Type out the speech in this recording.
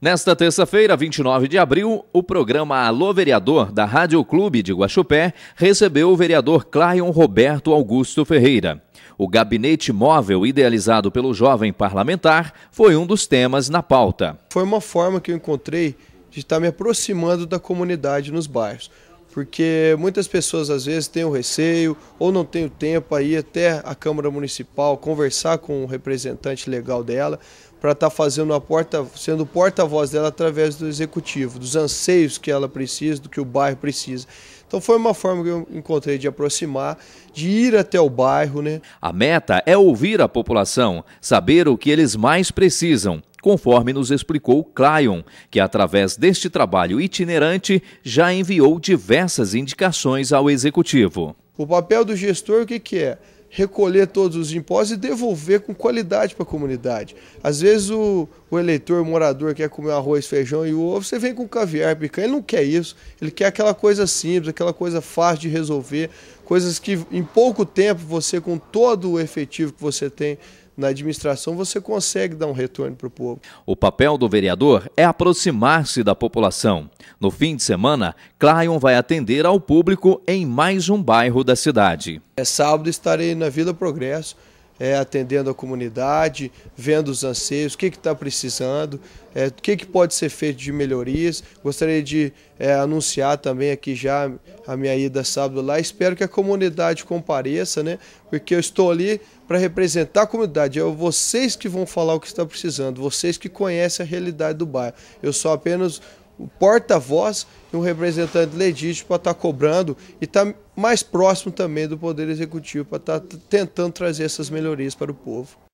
Nesta terça-feira, 29 de abril, o programa Alô Vereador da Rádio Clube de Guaxupé recebeu o vereador Claion Roberto Augusto Ferreira. O gabinete móvel idealizado pelo jovem parlamentar foi um dos temas na pauta. Foi uma forma que eu encontrei de estar me aproximando da comunidade nos bairros porque muitas pessoas às vezes têm o receio ou não têm o tempo aí até a Câmara Municipal conversar com o representante legal dela para estar tá fazendo a porta, sendo porta-voz dela através do executivo, dos anseios que ela precisa, do que o bairro precisa. Então foi uma forma que eu encontrei de aproximar, de ir até o bairro, né? A meta é ouvir a população, saber o que eles mais precisam. Conforme nos explicou Clayon, que através deste trabalho itinerante já enviou diversas indicações ao executivo. O papel do gestor, o que, que é? recolher todos os impostos e devolver com qualidade para a comunidade. Às vezes o, o eleitor, o morador quer comer arroz, feijão e ovo, você vem com caviar, picanha, ele não quer isso, ele quer aquela coisa simples, aquela coisa fácil de resolver, coisas que em pouco tempo você, com todo o efetivo que você tem na administração, você consegue dar um retorno para o povo. O papel do vereador é aproximar-se da população. No fim de semana, Claion vai atender ao público em mais um bairro da cidade. É sábado estarei na Vila Progresso é, atendendo a comunidade, vendo os anseios, o que está precisando, é, o que, que pode ser feito de melhorias. Gostaria de é, anunciar também aqui já a minha ida sábado lá. Espero que a comunidade compareça, né? Porque eu estou ali para representar a comunidade. É vocês que vão falar o que está precisando, vocês que conhecem a realidade do bairro. Eu sou apenas o porta-voz e um representante legítimo para estar tá cobrando e estar tá mais próximo também do Poder Executivo para estar tá tentando trazer essas melhorias para o povo.